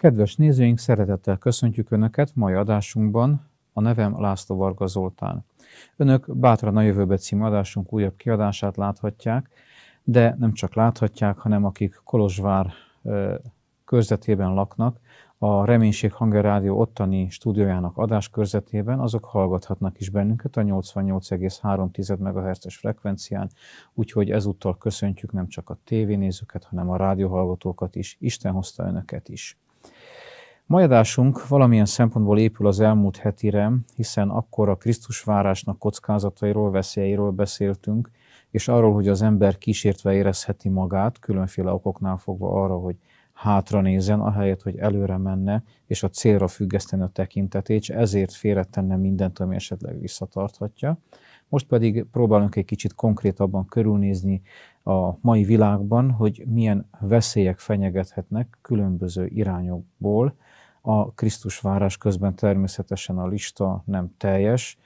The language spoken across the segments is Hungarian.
Kedves nézőink, szeretettel köszöntjük Önöket mai adásunkban. A nevem László Varga Zoltán. Önök bátran a jövőbe című adásunk újabb kiadását láthatják, de nem csak láthatják, hanem akik Kolozsvár körzetében laknak, a Reménység Hanger Rádió ottani stúdiójának körzetében, azok hallgathatnak is bennünket a 88,3 MHz-es frekvencián, úgyhogy ezúttal köszöntjük nem csak a tévénézőket, hanem a rádióhallgatókat is. Isten hozta önöket is. Mai adásunk valamilyen szempontból épül az elmúlt hetire, hiszen akkor a Krisztus várásnak kockázatairól, veszélyeiről beszéltünk, és arról, hogy az ember kísértve érezheti magát, különféle okoknál fogva arra, hogy hátra nézen, ahelyett, hogy előre menne, és a célra függeszteni a tekintetét, és ezért félretenne mindent, ami esetleg visszatarthatja. Most pedig próbálunk egy kicsit konkrétabban körülnézni a mai világban, hogy milyen veszélyek fenyegethetnek különböző irányokból, a Krisztus várás közben természetesen a lista nem teljes,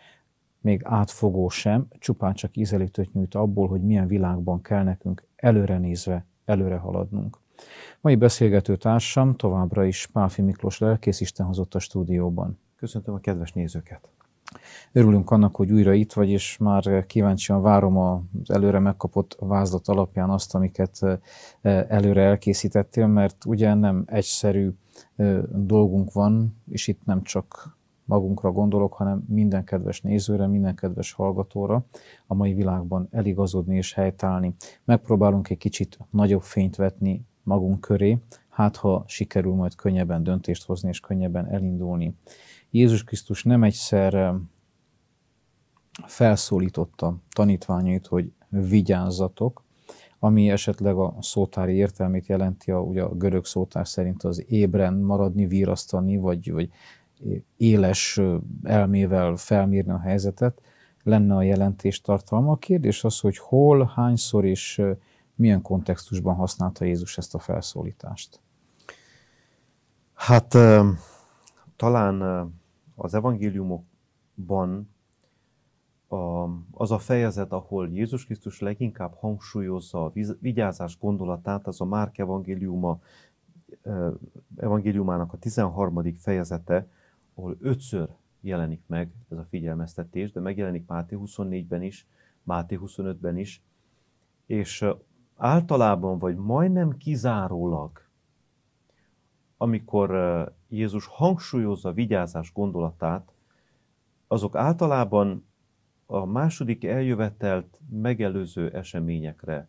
még átfogó sem, csupán csak ízelítőt nyújt abból, hogy milyen világban kell nekünk előre nézve előre haladnunk. Mai beszélgető társam továbbra is Páfi Miklós lelkész Isten hozott a stúdióban. Köszöntöm a kedves nézőket! Örülünk annak, hogy újra itt vagy, és már kíváncsian várom az előre megkapott vázlat alapján azt, amiket előre elkészítettél, mert ugye nem egyszerű dolgunk van, és itt nem csak magunkra gondolok, hanem minden kedves nézőre, minden kedves hallgatóra a mai világban eligazodni és helytállni. Megpróbálunk egy kicsit nagyobb fényt vetni magunk köré, hát ha sikerül majd könnyebben döntést hozni és könnyebben elindulni. Jézus Krisztus nem egyszer felszólította tanítványait, hogy vigyázzatok, ami esetleg a szótári értelmét jelenti, a, ugye a görög szótár szerint az ébren maradni, virasztani, vagy, vagy éles elmével felmérni a helyzetet, lenne a jelentés tartalma. A kérdés az, hogy hol, hányszor és milyen kontextusban használta Jézus ezt a felszólítást? Hát talán az evangéliumokban az a fejezet, ahol Jézus Krisztus leginkább hangsúlyozza a vigyázás gondolatát, az a Márk evangéliuma, evangéliumának a 13. fejezete, ahol ötször jelenik meg ez a figyelmeztetés, de megjelenik Máté 24-ben is, Máté 25-ben is, és általában vagy majdnem kizárólag amikor Jézus hangsúlyozza a vigyázás gondolatát, azok általában a második eljövetelt megelőző eseményekre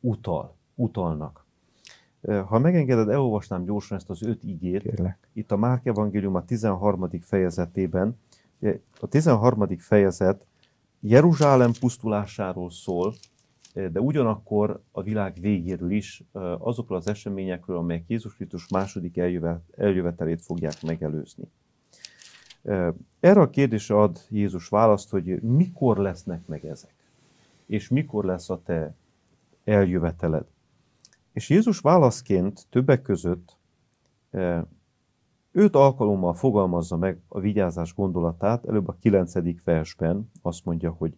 utal, utalnak. Ha megengeded, elolvasnám gyorsan ezt az öt ígét. Kérlek. Itt a Márk Evangélium a 13. fejezetében. A 13. fejezet Jeruzsálem pusztulásáról szól, de ugyanakkor a világ végéről is azokról az eseményekről, amelyek Jézus Krisztus második eljövetelét fogják megelőzni. Erre a kérdésre ad Jézus választ, hogy mikor lesznek meg ezek, és mikor lesz a te eljöveteled. És Jézus válaszként többek között őt alkalommal fogalmazza meg a vigyázás gondolatát, előbb a kilencedik versben azt mondja, hogy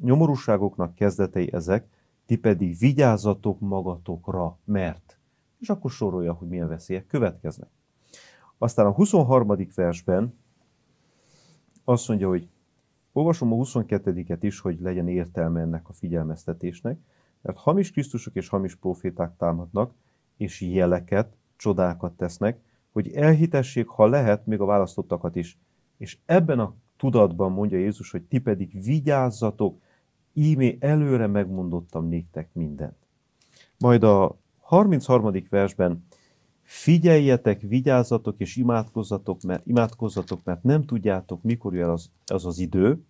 nyomorúságoknak kezdetei ezek, ti pedig vigyázzatok magatokra, mert. És akkor sorolja, hogy milyen veszélyek következnek. Aztán a 23. versben azt mondja, hogy olvasom a 22-et is, hogy legyen értelme ennek a figyelmeztetésnek, mert hamis Krisztusok és hamis proféták támadnak, és jeleket, csodákat tesznek, hogy elhitessék, ha lehet, még a választottakat is. És ebben a tudatban mondja Jézus, hogy ti pedig vigyázzatok, ímé előre megmondottam néktek mindent. Majd a 33. versben figyeljetek, vigyázzatok és imádkozzatok, mert, imádkozzatok, mert nem tudjátok, mikor jön az az, az idő.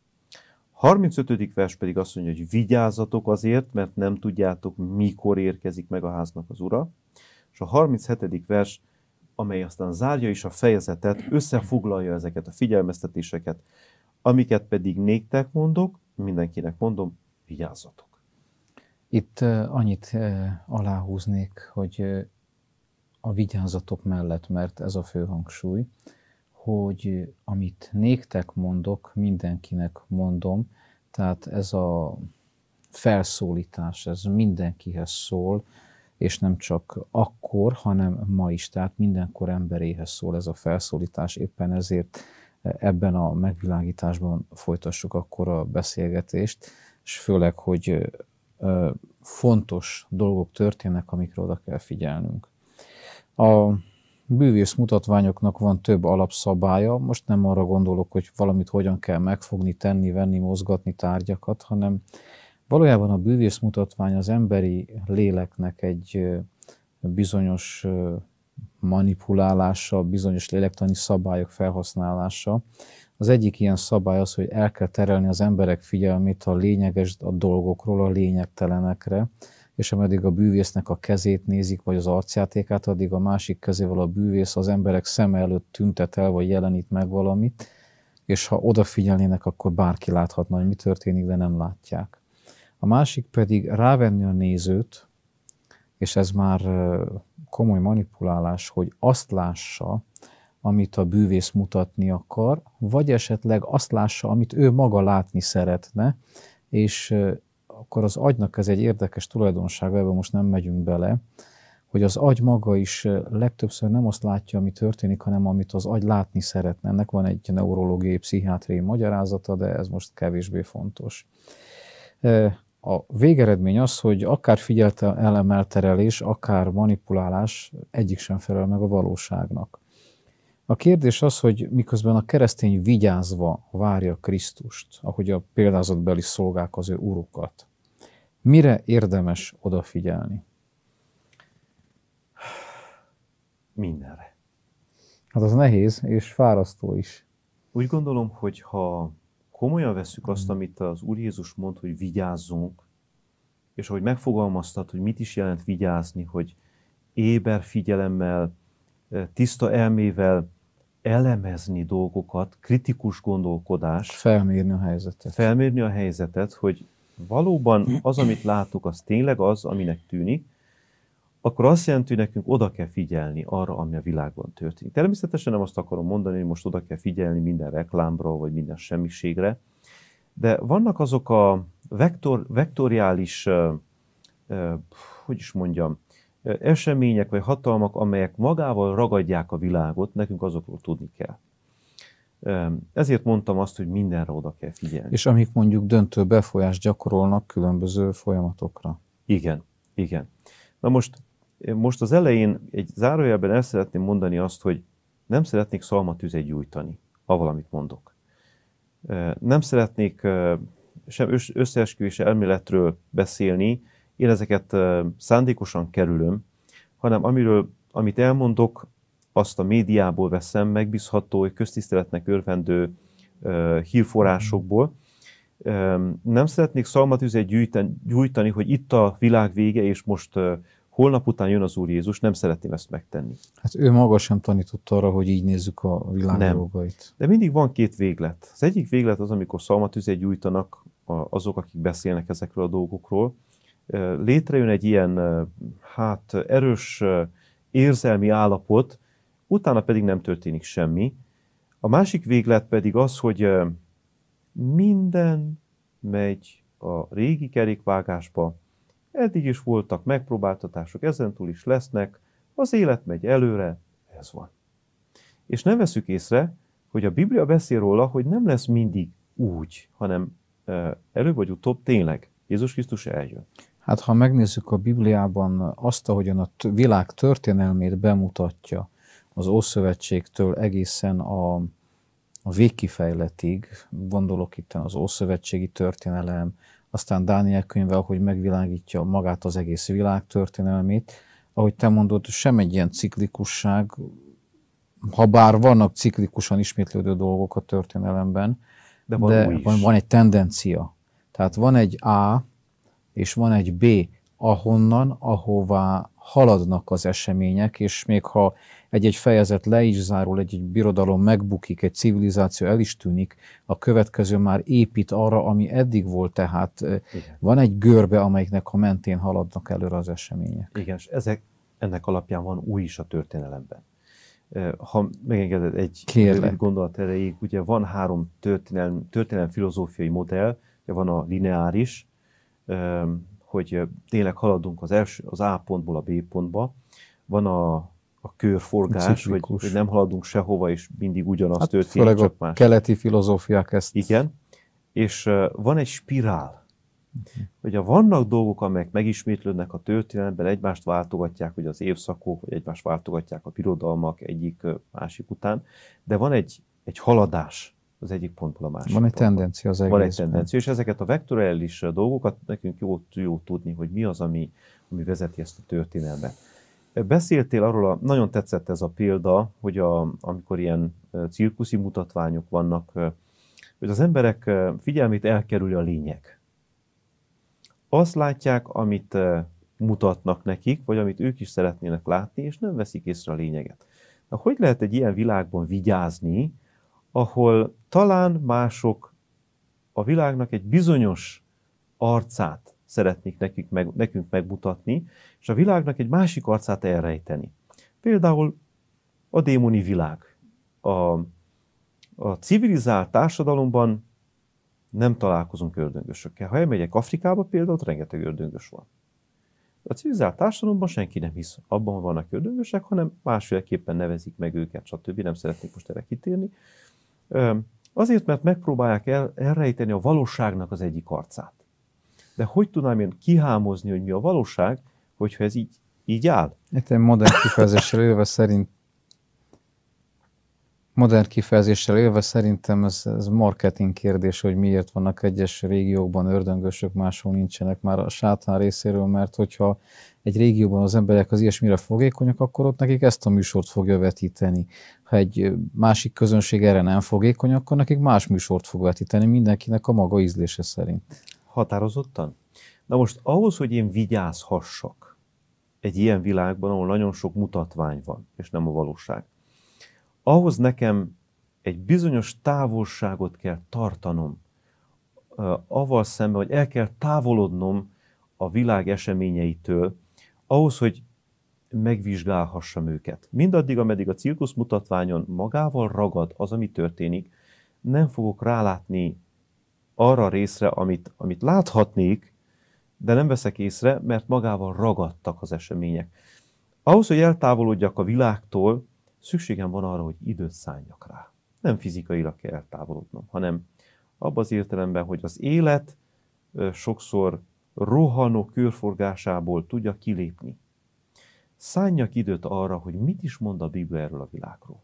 35. vers pedig azt mondja, hogy vigyázzatok azért, mert nem tudjátok, mikor érkezik meg a háznak az ura. És a 37. vers amely aztán zárja is a fejezetet, összefoglalja ezeket a figyelmeztetéseket, amiket pedig néktek mondok, mindenkinek mondom, vigyázzatok. Itt annyit aláhúznék, hogy a vigyázatok mellett, mert ez a fő hangsúly, hogy amit néktek mondok, mindenkinek mondom, tehát ez a felszólítás, ez mindenkihez szól, és nem csak akkor, hanem ma is, tehát mindenkor emberéhez szól ez a felszólítás, éppen ezért e, ebben a megvilágításban folytassuk akkor a beszélgetést, és főleg, hogy e, e, fontos dolgok történnek, amikre oda kell figyelnünk. A bűvész mutatványoknak van több alapszabálya, most nem arra gondolok, hogy valamit hogyan kell megfogni, tenni, venni, mozgatni tárgyakat, hanem Valójában a bűvész mutatvány az emberi léleknek egy bizonyos manipulálása, bizonyos lélektani szabályok felhasználása. Az egyik ilyen szabály az, hogy el kell terelni az emberek figyelmét a lényeges a dolgokról, a lényegtelenekre, és ameddig a bűvésznek a kezét nézik, vagy az arcjátékát, addig a másik kezével a bűvész az emberek szeme előtt tüntet el, vagy jelenít meg valamit, és ha odafigyelnének, akkor bárki láthatna, hogy mi történik, de nem látják a másik pedig rávenni a nézőt, és ez már komoly manipulálás, hogy azt lássa, amit a bűvész mutatni akar, vagy esetleg azt lássa, amit ő maga látni szeretne, és akkor az agynak ez egy érdekes tulajdonság, ebben most nem megyünk bele, hogy az agy maga is legtöbbször nem azt látja, ami történik, hanem amit az agy látni szeretne. Ennek van egy neurológiai, pszichiátriai magyarázata, de ez most kevésbé fontos. A végeredmény az, hogy akár figyelte elemelterelés, akár manipulálás egyik sem felel meg a valóságnak. A kérdés az, hogy miközben a keresztény vigyázva várja Krisztust, ahogy a példázatbeli szolgák az ő urukat, mire érdemes odafigyelni? Mindenre. Hát az nehéz és fárasztó is. Úgy gondolom, hogy ha komolyan veszük azt, mhm. amit az Úr Jézus mond, hogy vigyázzunk, és ahogy megfogalmaztad, hogy mit is jelent vigyázni, hogy éber figyelemmel, eh, tiszta elmével elemezni dolgokat, kritikus gondolkodás. Felmérni a helyzetet. Felmérni a helyzetet, hogy valóban az, amit látok, az tényleg az, aminek tűnik, akkor azt jelenti, hogy nekünk oda kell figyelni arra, ami a világban történik. Természetesen nem azt akarom mondani, hogy most oda kell figyelni minden reklámra, vagy minden semmiségre, de vannak azok a vektor, vektoriális, hogy is mondjam, események vagy hatalmak, amelyek magával ragadják a világot, nekünk azokról tudni kell. Ezért mondtam azt, hogy mindenre oda kell figyelni. És amik mondjuk döntő befolyást gyakorolnak különböző folyamatokra. Igen, igen. Na most most az elején egy zárójelben el szeretném mondani azt, hogy nem szeretnék szalmatüzet gyújtani, avval, amit mondok. Nem szeretnék sem összeesküvés elméletről beszélni, én ezeket szándékosan kerülöm, hanem amiről, amit elmondok, azt a médiából veszem, megbízható, köztiszteletnek örvendő hírforrásokból. Nem szeretnék szalmatüzet gyújtani, hogy itt a világ vége, és most holnap után jön az Úr Jézus, nem szeretném ezt megtenni. Hát ő maga sem tanított arra, hogy így nézzük a világ nem. dolgait. De mindig van két véglet. Az egyik véglet az, amikor szalmatüzet gyújtanak azok, akik beszélnek ezekről a dolgokról. Létrejön egy ilyen hát erős érzelmi állapot, utána pedig nem történik semmi. A másik véglet pedig az, hogy minden megy a régi kerékvágásba, Eddig is voltak megpróbáltatások, ezentúl is lesznek, az élet megy előre, ez van. És nem veszük észre, hogy a Biblia beszél róla, hogy nem lesz mindig úgy, hanem előbb vagy utóbb tényleg Jézus Krisztus eljön. Hát ha megnézzük a Bibliában azt, ahogyan a világ történelmét bemutatja az Ószövetségtől egészen a, a végkifejletig, gondolok itt az Ószövetségi történelem, aztán Dániel könyve, ahogy megvilágítja magát az egész világ történelmét. Ahogy te mondod, sem egy ilyen ciklikusság, ha bár vannak ciklikusan ismétlődő dolgok a történelemben, de van, de van, van egy tendencia. Tehát van egy A és van egy B, ahonnan, ahová haladnak az események, és még ha egy-egy fejezet le is zárul, egy-egy birodalom megbukik, egy civilizáció el is tűnik, a következő már épít arra, ami eddig volt, tehát Igen. van egy görbe, amelyiknek a mentén haladnak előre az események. Igen, és ezek, ennek alapján van új is a történelemben. Ha megengeded egy Kérlek. gondolat erejéig, ugye van három történelem, történelem filozófiai modell, ugye van a lineáris, hogy tényleg haladunk az, első, az A pontból a B pontba, van a a körforgás, hogy, hogy nem haladunk sehova, és mindig ugyanaz hát történik. Főleg csak a más. keleti filozófiák ezt... Igen, és uh, van egy spirál. Uh-huh. Ugye vannak dolgok, amelyek megismétlődnek a történelemben, egymást váltogatják, hogy az évszakok, vagy egymást váltogatják a birodalmak egyik másik után, de van egy, egy haladás az egyik pontból a másik. Van egy tendencia az egészben. Van egy tendencia, és ezeket a vektorális dolgokat nekünk jó, jó tudni, hogy mi az, ami, ami vezeti ezt a történelmet. Beszéltél arról, a, nagyon tetszett ez a példa, hogy a, amikor ilyen cirkuszi mutatványok vannak, hogy az emberek figyelmét elkerüli a lényeg. Azt látják, amit mutatnak nekik, vagy amit ők is szeretnének látni, és nem veszik észre a lényeget. Na, hogy lehet egy ilyen világban vigyázni, ahol talán mások a világnak egy bizonyos arcát szeretnék nekik meg, nekünk megmutatni, és a világnak egy másik arcát elrejteni. Például a démoni világ. A, a civilizált társadalomban nem találkozunk ördöngösökkel. Ha elmegyek Afrikába például, ott rengeteg ördöngös van. A civilizált társadalomban senki nem hisz abban, hogy vannak ördöngösek, hanem másféleképpen nevezik meg őket, stb. Nem szeretnék most erre kitérni. Azért, mert megpróbálják el, elrejteni a valóságnak az egyik arcát de hogy tudnám én kihámozni, hogy mi a valóság, hogyha ez így, így áll? Itt hát egy modern kifejezéssel élve szerint modern kifejezéssel élve szerintem ez, ez marketing kérdés, hogy miért vannak egyes régiókban ördöngösök, máshol nincsenek már a sátán részéről, mert hogyha egy régióban az emberek az ilyesmire fogékonyak, akkor ott nekik ezt a műsort fogja vetíteni. Ha egy másik közönség erre nem fogékony, akkor nekik más műsort fog vetíteni, mindenkinek a maga ízlése szerint. Határozottan? Na most ahhoz, hogy én vigyázhassak egy ilyen világban, ahol nagyon sok mutatvány van, és nem a valóság, ahhoz nekem egy bizonyos távolságot kell tartanom, avval szemben, hogy el kell távolodnom a világ eseményeitől, ahhoz, hogy megvizsgálhassam őket. Mindaddig, ameddig a cirkusz mutatványon magával ragad az, ami történik, nem fogok rálátni arra a részre, amit, amit láthatnék, de nem veszek észre, mert magával ragadtak az események. Ahhoz, hogy eltávolodjak a világtól, szükségem van arra, hogy időt szálljak rá. Nem fizikailag kell eltávolodnom, hanem abban az értelemben, hogy az élet sokszor rohanó körforgásából tudja kilépni. Szálljak időt arra, hogy mit is mond a Biblia erről a világról.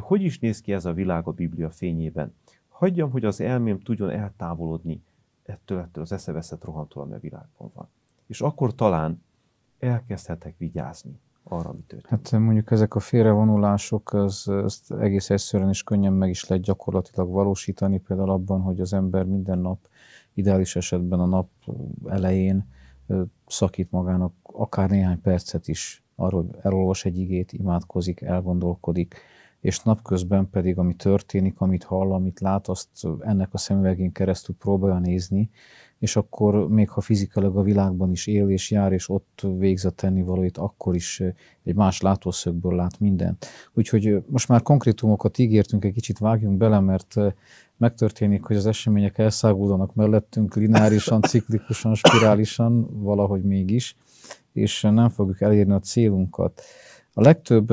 Hogy is néz ki ez a világ a Biblia fényében? hagyjam, hogy az elmém tudjon eltávolodni ettől, ettől az eszeveszett rohamtól, ami a világban van. És akkor talán elkezdhetek vigyázni arra, mi történik. Hát mondjuk ezek a félrevonulások, az, azt egész egyszerűen és könnyen meg is lehet gyakorlatilag valósítani, például abban, hogy az ember minden nap, ideális esetben a nap elején szakít magának akár néhány percet is arról, elolvas egy igét, imádkozik, elgondolkodik, és napközben pedig, ami történik, amit hall, amit lát, azt ennek a szemüvegén keresztül próbálja nézni, és akkor még ha fizikailag a világban is él és jár, és ott végz a tennivalóit, akkor is eh, egy más látószögből lát mindent. Úgyhogy eh, most már konkrétumokat ígértünk, egy kicsit vágjunk bele, mert eh, megtörténik, hogy az események elszáguldanak mellettünk, lineárisan, ciklikusan, spirálisan, valahogy mégis, és nem fogjuk elérni a célunkat. A legtöbb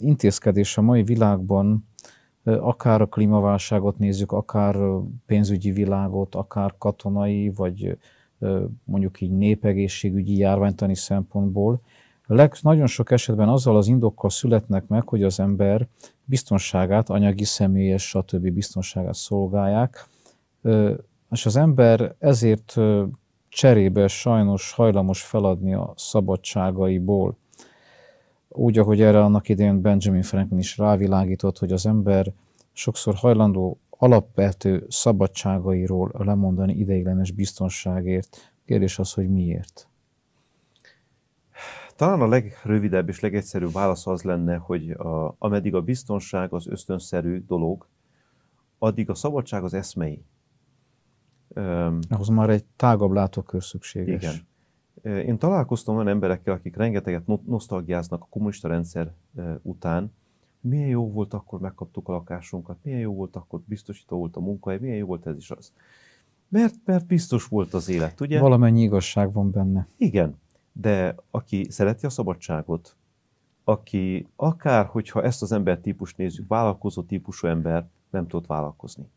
intézkedés a mai világban, akár a klímaválságot nézzük, akár pénzügyi világot, akár katonai, vagy mondjuk így népegészségügyi járványtani szempontból, leg, nagyon sok esetben azzal az indokkal születnek meg, hogy az ember biztonságát, anyagi, személyes, stb. biztonságát szolgálják, és az ember ezért cserébe sajnos hajlamos feladni a szabadságaiból úgy, ahogy erre annak idején Benjamin Franklin is rávilágított, hogy az ember sokszor hajlandó alapvető szabadságairól lemondani ideiglenes biztonságért. Kérdés az, hogy miért? Talán a legrövidebb és legegyszerűbb válasz az lenne, hogy a, ameddig a biztonság az ösztönszerű dolog, addig a szabadság az eszmei. Um, Ahhoz már egy tágabb látókör szükséges. Igen. Én találkoztam olyan emberekkel, akik rengeteget nosztalgiáznak a kommunista rendszer után, milyen jó volt akkor megkaptuk a lakásunkat, milyen jó volt akkor biztosító volt a munkahely, milyen jó volt ez is az. Mert, mert biztos volt az élet, ugye? Valamennyi igazság van benne. Igen, de aki szereti a szabadságot, aki akár, hogyha ezt az ember típust nézzük, vállalkozó típusú ember nem tudott vállalkozni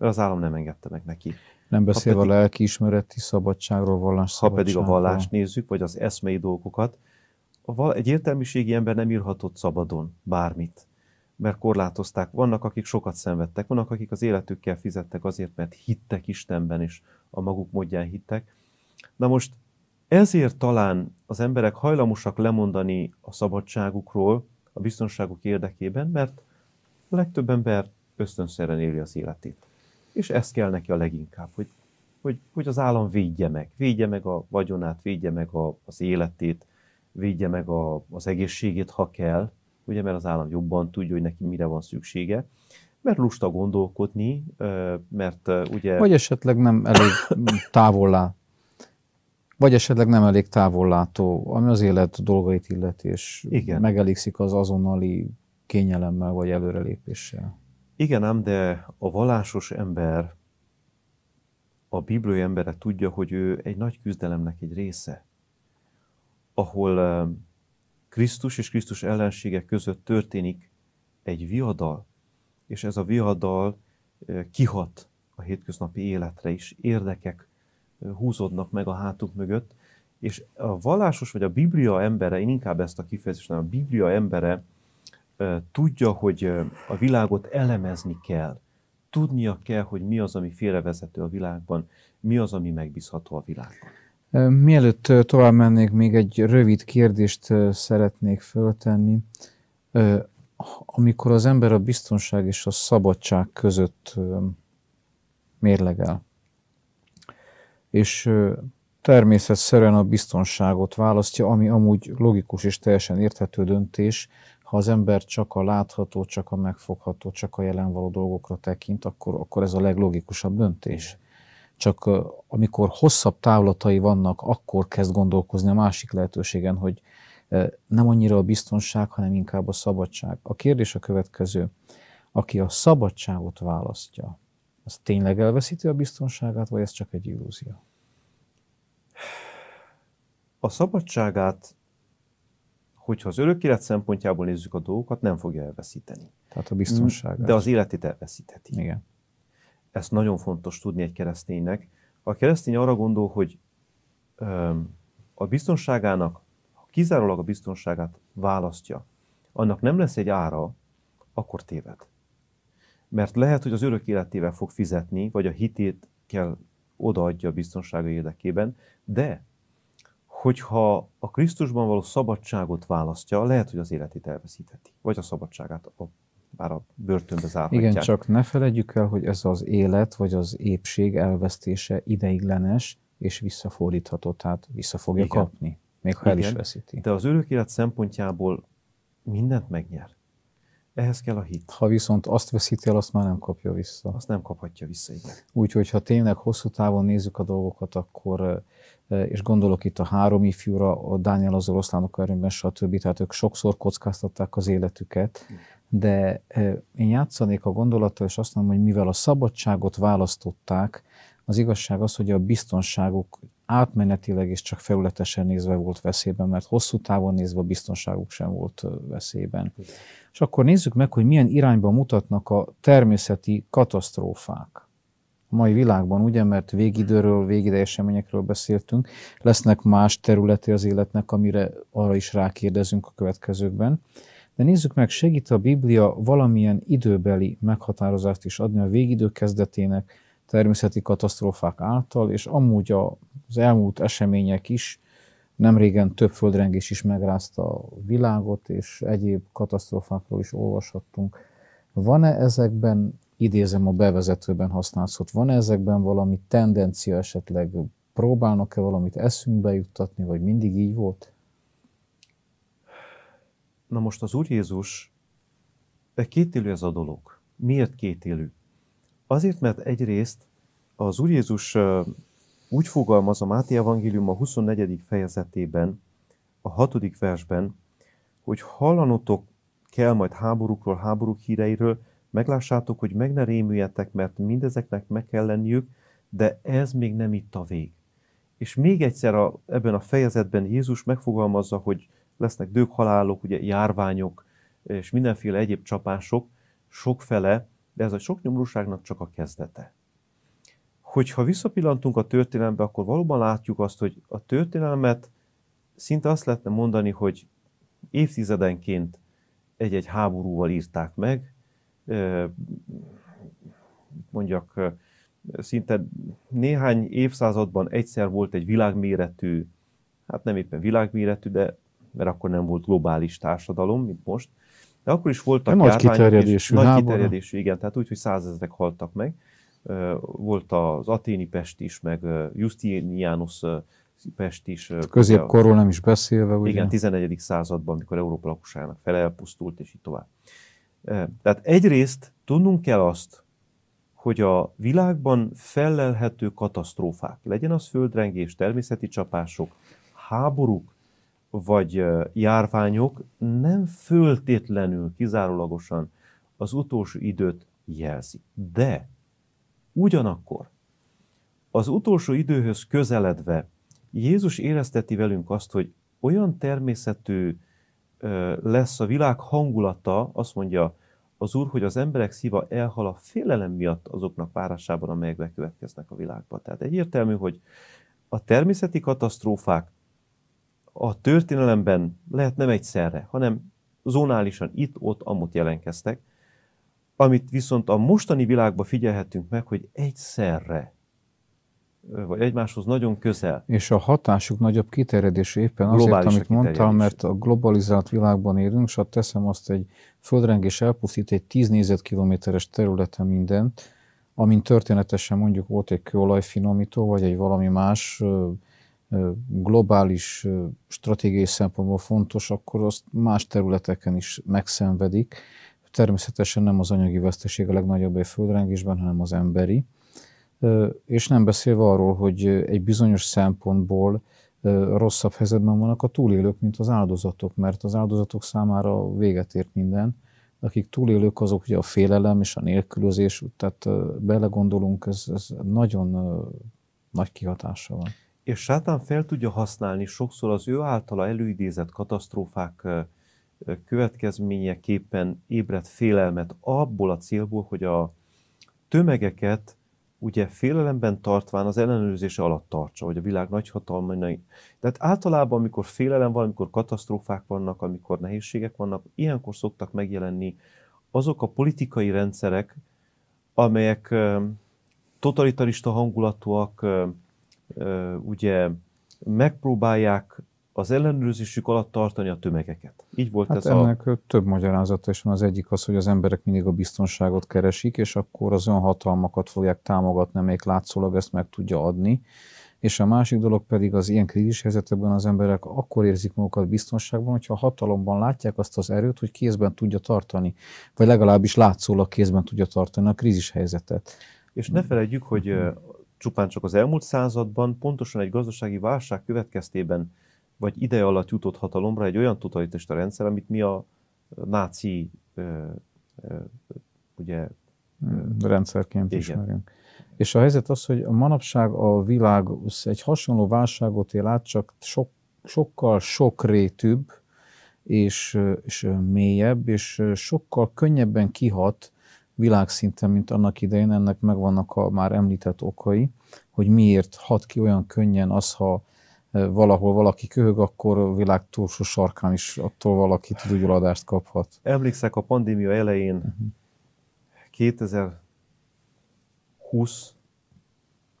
mert az állam nem engedte meg neki. Nem beszél a lelkiismereti szabadságról, vallás Ha pedig a vallást nézzük, vagy az eszmei dolgokat, egy értelmiségi ember nem írhatott szabadon bármit, mert korlátozták. Vannak, akik sokat szenvedtek, vannak, akik az életükkel fizettek azért, mert hittek Istenben, és a maguk módján hittek. Na most ezért talán az emberek hajlamosak lemondani a szabadságukról, a biztonságuk érdekében, mert a legtöbb ember ösztönszerűen éli az életét és ez kell neki a leginkább, hogy, hogy, hogy az állam védje meg. Védje meg a vagyonát, védje meg a, az életét, védje meg a, az egészségét, ha kell, ugye, mert az állam jobban tudja, hogy neki mire van szüksége, mert lusta gondolkodni, mert ugye... Vagy esetleg nem elég távollá, vagy esetleg nem elég távollátó, ami az élet dolgait illeti, és Igen. megelégszik az azonnali kényelemmel vagy előrelépéssel. Igen ám, de a vallásos ember, a bibliai embere tudja, hogy ő egy nagy küzdelemnek egy része, ahol Krisztus és Krisztus ellensége között történik egy viadal, és ez a viadal kihat a hétköznapi életre is, érdekek húzódnak meg a hátuk mögött, és a vallásos vagy a biblia embere, én inkább ezt a kifejezést nem, a biblia embere tudja, hogy a világot elemezni kell, tudnia kell, hogy mi az, ami félrevezető a világban, mi az, ami megbízható a világban. Mielőtt tovább mennék, még egy rövid kérdést szeretnék föltenni. Amikor az ember a biztonság és a szabadság között mérlegel, és természetszerűen a biztonságot választja, ami amúgy logikus és teljesen érthető döntés, ha az ember csak a látható, csak a megfogható, csak a jelen való dolgokra tekint, akkor, akkor ez a leglogikusabb döntés. Csak amikor hosszabb távlatai vannak, akkor kezd gondolkozni a másik lehetőségen, hogy nem annyira a biztonság, hanem inkább a szabadság. A kérdés a következő. Aki a szabadságot választja, az tényleg elveszíti a biztonságát, vagy ez csak egy illúzió? A szabadságát hogyha az élet szempontjából nézzük a dolgokat, nem fogja elveszíteni. Tehát a biztonság. De az életét elveszítheti. Igen. Ezt nagyon fontos tudni egy kereszténynek. A keresztény arra gondol, hogy a biztonságának, ha kizárólag a biztonságát választja, annak nem lesz egy ára, akkor téved. Mert lehet, hogy az örök életével fog fizetni, vagy a hitét kell odaadja a biztonsága érdekében, de hogyha a Krisztusban való szabadságot választja, lehet, hogy az életét elveszítheti, vagy a szabadságát a, bár a börtönbe zárhatják. Igen, csak ne felejtjük el, hogy ez az élet, vagy az épség elvesztése ideiglenes és visszafordítható, tehát vissza fogja Igen. kapni, még ha Igen, el is veszíti. De az örök élet szempontjából mindent megnyer. Ehhez kell a hit. Ha viszont azt veszíti el, azt már nem kapja vissza. Azt nem kaphatja vissza, igen. Úgyhogy, ha tényleg hosszú távon nézzük a dolgokat, akkor, és gondolok itt a három ifjúra, a Dániel az oroszlánok erőmben, stb. Tehát ők sokszor kockáztatták az életüket, de én játszanék a gondolattal, és azt mondom, hogy mivel a szabadságot választották, az igazság az, hogy a biztonságuk átmenetileg és csak felületesen nézve volt veszélyben, mert hosszú távon nézve a biztonságuk sem volt veszélyben. Igen. És akkor nézzük meg, hogy milyen irányba mutatnak a természeti katasztrófák. A mai világban, ugye, mert végidőről, végide eseményekről beszéltünk, lesznek más területi az életnek, amire arra is rákérdezünk a következőkben. De nézzük meg, segít a Biblia valamilyen időbeli meghatározást is adni a végidő kezdetének, természeti katasztrófák által, és amúgy az elmúlt események is, nem régen több földrengés is megrázta a világot, és egyéb katasztrófákról is olvashattunk. Van-e ezekben, idézem a bevezetőben használszott, van-e ezekben valami tendencia esetleg? Próbálnak-e valamit eszünkbe juttatni, vagy mindig így volt? Na most az Úr Jézus, kétélő ez a dolog. Miért kétélő? Azért, mert egyrészt az Úr Jézus úgy fogalmaz a Máté Evangélium a 24. fejezetében, a 6. versben, hogy hallanotok kell majd háborúkról, háborúk híreiről, meglássátok, hogy meg ne rémüljetek, mert mindezeknek meg kell lenniük, de ez még nem itt a vég. És még egyszer a, ebben a fejezetben Jézus megfogalmazza, hogy lesznek dők halálok, ugye járványok, és mindenféle egyéb csapások, sokfele, de ez a sok nyomorúságnak csak a kezdete. Hogyha visszapillantunk a történelembe, akkor valóban látjuk azt, hogy a történelmet szinte azt lehetne mondani, hogy évtizedenként egy-egy háborúval írták meg, mondjak, szinte néhány évszázadban egyszer volt egy világméretű, hát nem éppen világméretű, de mert akkor nem volt globális társadalom, mint most, de akkor is voltak nagy kiterjedésű és háború. Nagy kiterjedésű, igen, tehát úgy, hogy százezrek haltak meg. Volt az aténi Pest is, meg Justinianus Pest is. Középkorról nem is beszélve, ugye? Igen, 11. században, mikor Európa lakosságának fele elpusztult, és így tovább. Tehát egyrészt tudnunk kell azt, hogy a világban fellelhető katasztrófák, legyen az földrengés, természeti csapások, háborúk, vagy járványok nem föltétlenül kizárólagosan az utolsó időt jelzi. De ugyanakkor az utolsó időhöz közeledve Jézus érezteti velünk azt, hogy olyan természetű lesz a világ hangulata, azt mondja az Úr, hogy az emberek szíva elhal a félelem miatt azoknak várásában, amelyek bekövetkeznek a világba. Tehát egyértelmű, hogy a természeti katasztrófák a történelemben lehet nem egyszerre, hanem zonálisan itt-ott amott jelenkeztek, amit viszont a mostani világban figyelhetünk meg, hogy egyszerre vagy egymáshoz nagyon közel. És a hatásuk nagyobb kiterjedés éppen azért, amit mondtál, mert a globalizált világban élünk, és ha teszem azt, egy földrengés elpusztít egy 10 négyzetkilométeres területen mindent, amin történetesen mondjuk volt egy kőolajfinomító, vagy egy valami más globális stratégiai szempontból fontos, akkor azt más területeken is megszenvedik. Természetesen nem az anyagi veszteség a legnagyobb egy földrengésben, hanem az emberi. És nem beszélve arról, hogy egy bizonyos szempontból rosszabb helyzetben vannak a túlélők, mint az áldozatok, mert az áldozatok számára véget ért minden. Akik túlélők, azok ugye a félelem és a nélkülözés, tehát belegondolunk, ez, ez nagyon nagy kihatása van. És sátán fel tudja használni sokszor az ő általa előidézett katasztrófák következményeképpen ébredt félelmet abból a célból, hogy a tömegeket ugye félelemben tartván az ellenőrzése alatt tartsa, hogy a világ nagyhatalmai. Tehát általában, amikor félelem van, amikor katasztrófák vannak, amikor nehézségek vannak, ilyenkor szoktak megjelenni azok a politikai rendszerek, amelyek totalitarista hangulatúak, ugye megpróbálják az ellenőrzésük alatt tartani a tömegeket. Így volt hát ez ennek a... több magyarázata is van. Az egyik az, hogy az emberek mindig a biztonságot keresik, és akkor az önhatalmakat fogják támogatni, amelyik látszólag ezt meg tudja adni. És a másik dolog pedig az ilyen krízis helyzetekben az emberek akkor érzik magukat biztonságban, hogyha a hatalomban látják azt az erőt, hogy kézben tudja tartani, vagy legalábbis látszólag kézben tudja tartani a krízis helyzetet. És ne felejtjük, hogy Csupán csak az elmúlt században, pontosan egy gazdasági válság következtében vagy ideje alatt jutott hatalomra egy olyan totalitista rendszer, amit mi a náci ö, ö, ugye, hmm, ö, rendszerként igen. ismerünk. És a helyzet az, hogy a manapság a világ egy hasonló válságot él át, csak sok, sokkal sokrétűbb és, és mélyebb, és sokkal könnyebben kihat világszinten, mint annak idején, ennek megvannak a már említett okai, hogy miért hat ki olyan könnyen az, ha e, valahol valaki köhög, akkor a világ túlsó sarkán is attól valaki tudógyuladást kaphat. Emlékszek a pandémia elején, uh-huh. Mhm. 2020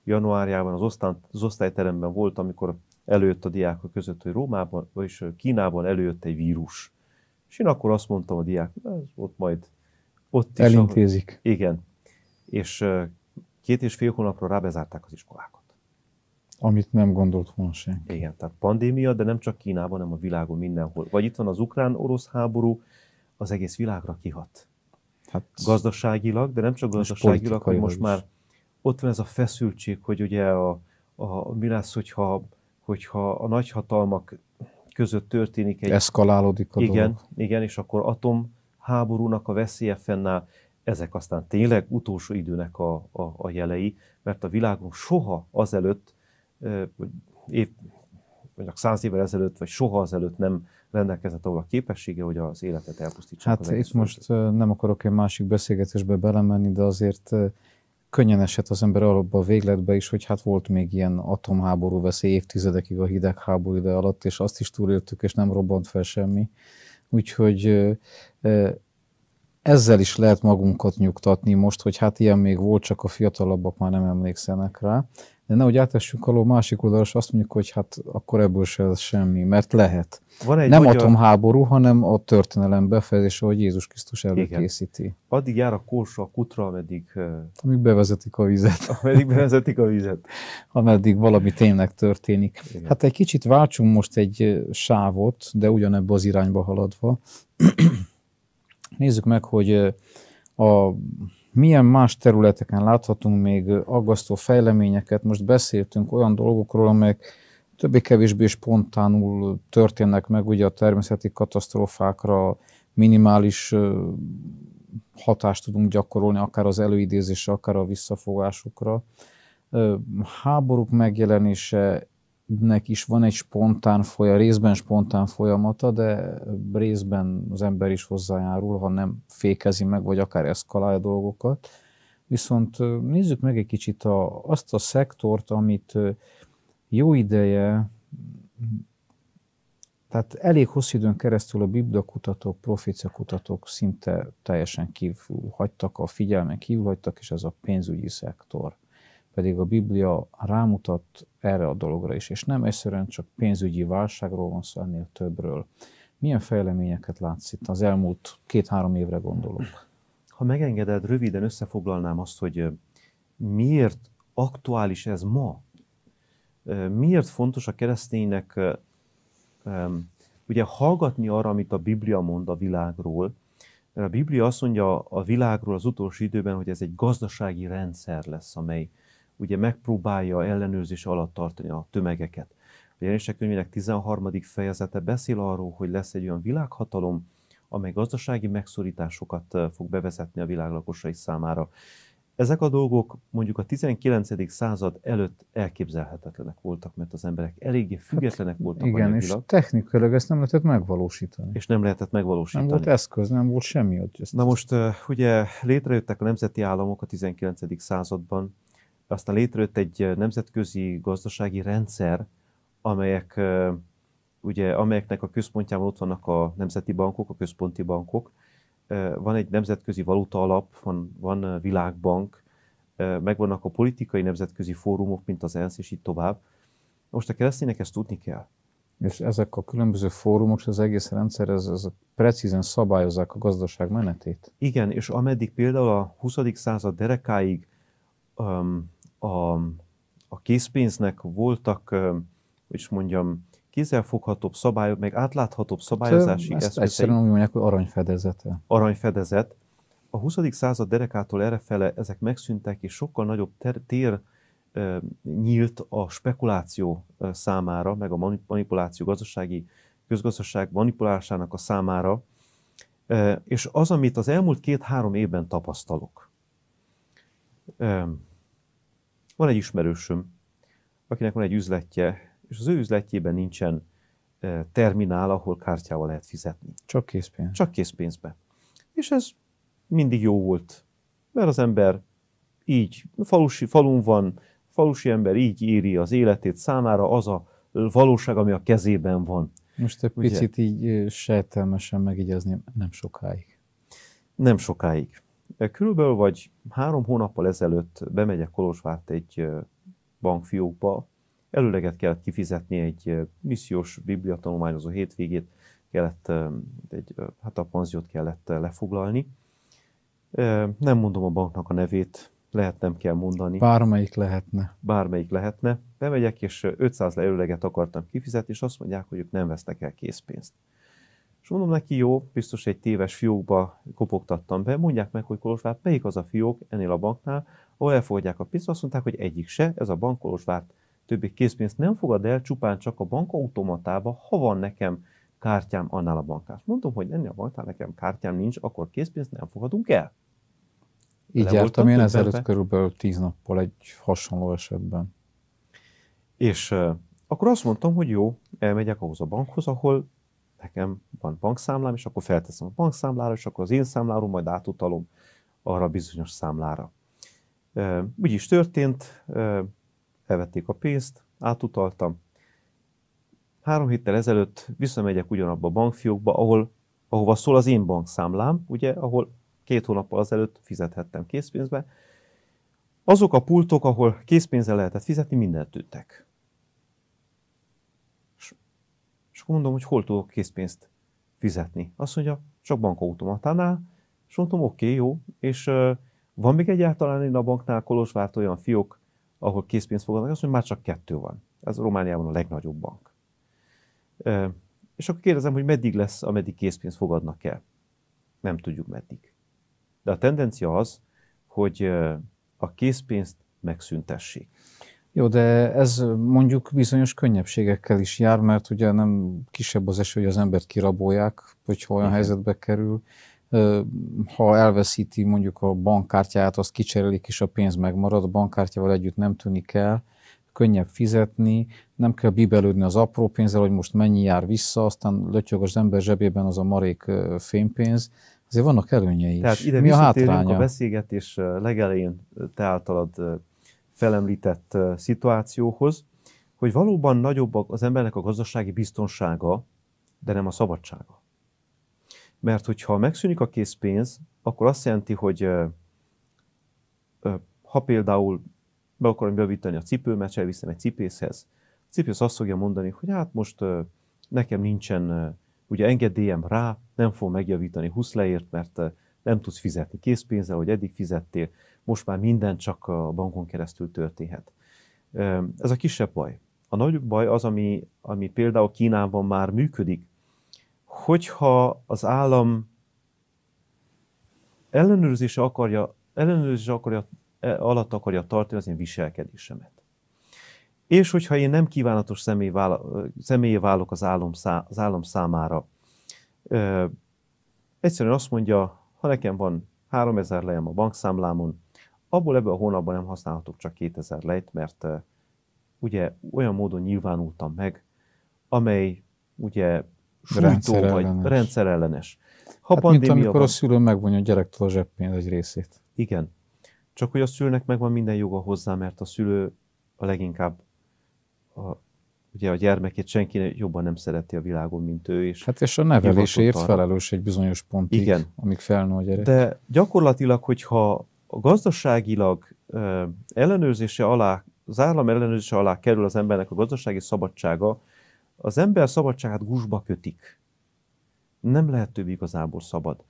januárjában az, osztán, az osztályteremben volt, amikor előtt a diákok között, hogy Rómában, vagyis Kínában előtt egy vírus. És én akkor azt mondtam a diák, ez ott majd ott is elintézik. Ahogy, igen. És két és fél hónapra rábezárták az iskolákat. Amit nem gondolt volna senki. Igen, tehát pandémia, de nem csak Kínában, hanem a világon mindenhol. Vagy itt van az ukrán-orosz háború, az egész világra kihat. Hát, hát gazdaságilag, de nem csak gazdaságilag, hogy most is. már ott van ez a feszültség, hogy ugye a, a, mi lesz, hogyha, hogyha a nagyhatalmak között történik egy... Eszkalálódik a Igen, dolog. igen, és akkor atom háborúnak a veszélye fennáll, ezek aztán tényleg utolsó időnek a, a, a jelei, mert a világunk soha azelőtt, év, mondjuk száz évvel ezelőtt, vagy soha azelőtt nem rendelkezett ahol a képessége, hogy az életet elpusztítsák. Hát itt most nem akarok egy másik beszélgetésbe belemenni, de azért könnyen esett az ember alapba a végletbe is, hogy hát volt még ilyen atomháború veszély évtizedekig a hidegháború ide alatt, és azt is túléltük, és nem robbant fel semmi. Úgyhogy ezzel is lehet magunkat nyugtatni most, hogy hát ilyen még volt, csak a fiatalabbak már nem emlékszenek rá de nehogy átessünk aló másik oldalra, és azt mondjuk, hogy hát akkor ebből se ez semmi, mert lehet. Van egy nem magyar... atomháború, hanem a történelem befejezése, hogy Jézus Krisztus előkészíti. Igen. Addig jár a korsó a kutra, ameddig... Amíg bevezetik a vizet. Ameddig bevezetik a vizet. ameddig valami tényleg történik. Igen. Hát egy kicsit váltsunk most egy sávot, de ugyanebb az irányba haladva. Nézzük meg, hogy a milyen más területeken láthatunk még aggasztó fejleményeket? Most beszéltünk olyan dolgokról, amelyek többé-kevésbé spontánul történnek meg, ugye a természeti katasztrófákra minimális hatást tudunk gyakorolni, akár az előidézésre, akár a visszafogásukra. Háborúk megjelenése, nek is van egy spontán folyam, részben spontán folyamata, de részben az ember is hozzájárul, ha nem fékezi meg, vagy akár eszkalálja dolgokat. Viszont nézzük meg egy kicsit a, azt a szektort, amit jó ideje, tehát elég hosszú időn keresztül a profécia kutatók szinte teljesen kívül hagytak, a figyelmen kívül hagytak, és ez a pénzügyi szektor pedig a Biblia rámutat erre a dologra is, és nem egyszerűen csak pénzügyi válságról van szó, ennél többről. Milyen fejleményeket látsz itt az elmúlt két-három évre gondolok? Ha megengeded, röviden összefoglalnám azt, hogy miért aktuális ez ma? Miért fontos a kereszténynek ugye hallgatni arra, amit a Biblia mond a világról, mert a Biblia azt mondja a világról az utolsó időben, hogy ez egy gazdasági rendszer lesz, amely ugye megpróbálja ellenőrzés alatt tartani a tömegeket. A jelenések könyvének 13. fejezete beszél arról, hogy lesz egy olyan világhatalom, amely gazdasági megszorításokat fog bevezetni a világ lakosai számára. Ezek a dolgok mondjuk a 19. század előtt elképzelhetetlenek voltak, mert az emberek eléggé hát, függetlenek hát, voltak Igen, és technikailag ezt nem lehetett megvalósítani. És nem lehetett megvalósítani. Nem volt eszköz, nem volt semmi. Hogy ezt Na most ugye létrejöttek a nemzeti államok a 19. században, aztán létrejött egy nemzetközi gazdasági rendszer, amelyek, ugye, amelyeknek a központjában ott vannak a nemzeti bankok, a központi bankok, van egy nemzetközi valuta alap, van, van világbank, megvannak a politikai nemzetközi fórumok, mint az ENSZ, és így tovább. Most a keresztények ezt tudni kell. És ezek a különböző fórumok és az egész rendszer, ez, ez precízen szabályozzák a gazdaság menetét. Igen, és ameddig például a 20. század derekáig um, a, a készpénznek voltak, hogy is mondjam, kézzelfoghatóbb szabályok, meg átláthatóbb hát, szabályozási hát, eszközök. egyszerűen úgy mondják, hogy aranyfedezete. Aranyfedezet. A 20. század derekától errefele ezek megszűntek, és sokkal nagyobb ter- tér e, nyílt a spekuláció számára, meg a manipuláció gazdasági közgazdaság manipulásának a számára. E, és az, amit az elmúlt két-három évben tapasztalok, e, van egy ismerősöm, akinek van egy üzletje, és az ő üzletjében nincsen terminál, ahol kártyával lehet fizetni. Csak készpénz. Csak készpénzbe. És ez mindig jó volt, mert az ember így, falusi, falun van, falusi ember így éri az életét, számára az a valóság, ami a kezében van. Most egy Ugye? picit így sejtelmesen megígyazni nem sokáig. Nem sokáig. Körülbelül vagy három hónappal ezelőtt bemegyek Kolozsvárt egy bankfiókba, előleget kellett kifizetni egy missziós bibliatanulmányozó hétvégét, kellett egy, hát a panziót kellett lefoglalni. Nem mondom a banknak a nevét, lehet nem kell mondani. Bármelyik lehetne. Bármelyik lehetne. Bemegyek, és 500 előleget akartam kifizetni, és azt mondják, hogy ők nem vesznek el készpénzt. És mondom neki, jó, biztos egy téves fiókba kopogtattam be, mondják meg, hogy Kolozsvár, melyik az a fiók ennél a banknál, ahol elfogadják a pénzt, azt mondták, hogy egyik se, ez a bank Kolozsvárt többi készpénzt nem fogad el, csupán csak a bankautomatába, ha van nekem kártyám annál a banknál. Mondom, hogy ennél a banknál nekem kártyám nincs, akkor készpénzt nem fogadunk el. Így jártam én ezelőtt körülbelül tíz nappal egy hasonló esetben. És uh, akkor azt mondtam, hogy jó, elmegyek ahhoz a bankhoz, ahol nekem van bankszámlám, és akkor felteszem a bankszámlára, és akkor az én számláról majd átutalom arra a bizonyos számlára. Úgy is történt, elvették a pénzt, átutaltam. Három héttel ezelőtt visszamegyek ugyanabba a bankfiókba, ahol, ahova szól az én bankszámlám, ugye, ahol két hónappal azelőtt fizethettem készpénzbe. Azok a pultok, ahol készpénzzel lehetett fizetni, mindent tűntek. mondom, hogy hol tudok készpénzt fizetni. Azt mondja, csak bankautomatánál, és mondtam, oké, okay, jó, és uh, van még egyáltalán én a banknál Kolosvárt olyan fiók, ahol készpénzt fogadnak, azt mondja, már csak kettő van. Ez Romániában a legnagyobb bank. Uh, és akkor kérdezem, hogy meddig lesz, ameddig készpénzt fogadnak el. Nem tudjuk meddig. De a tendencia az, hogy uh, a készpénzt megszüntessék. Jó, de ez mondjuk bizonyos könnyebbségekkel is jár, mert ugye nem kisebb az eső, hogy az embert kirabolják, hogyha olyan Igen. helyzetbe kerül. Ha elveszíti mondjuk a bankkártyáját, azt kicserélik, és a pénz megmarad, a bankkártyával együtt nem tűnik el, könnyebb fizetni, nem kell bibelődni az apró pénzzel, hogy most mennyi jár vissza, aztán lötyög az ember zsebében az a marék fénypénz, azért vannak előnyei is. Tehát ide Mi a hátránya? a beszélgetés legelején te általad felemlített szituációhoz, hogy valóban nagyobb az embernek a gazdasági biztonsága, de nem a szabadsága. Mert hogyha megszűnik a készpénz, akkor azt jelenti, hogy ha például be akarom bővíteni a cipőmet, elviszem egy cipészhez, a cipész azt fogja mondani, hogy hát most nekem nincsen ugye engedélyem rá, nem fog megjavítani 20 leért, mert nem tudsz fizetni készpénzzel, hogy eddig fizettél. Most már minden csak a bankon keresztül történhet. Ez a kisebb baj. A nagy baj az, ami, ami például Kínában már működik, hogyha az állam ellenőrzése akarja, ellenőrzése akarja, e, alatt akarja tartani az én viselkedésemet. És hogyha én nem kívánatos személy vála, személyé válok az állam, szá, az állam számára, ö, egyszerűen azt mondja, ha nekem van 3000 lejem a bankszámlámon, abból ebben a hónapban nem használhatok csak 2000 lejt, mert ugye olyan módon nyilvánultam meg, amely ugye sújtó vagy rendszerellenes. Ha hát, mint amikor van, a szülő megvonja a gyerektől a zseppénz egy részét. Igen. Csak hogy a szülőnek megvan minden joga hozzá, mert a szülő a leginkább a, ugye a gyermekét senki jobban nem szereti a világon, mint ő. És hát és a nevelésért felelős egy bizonyos pontig, Igen. amíg felnő a gyerek. De gyakorlatilag, hogyha a gazdaságilag ellenőrzése alá, az állam ellenőrzése alá kerül az embernek a gazdasági szabadsága, az ember szabadságát gusba kötik. Nem lehet több igazából szabad.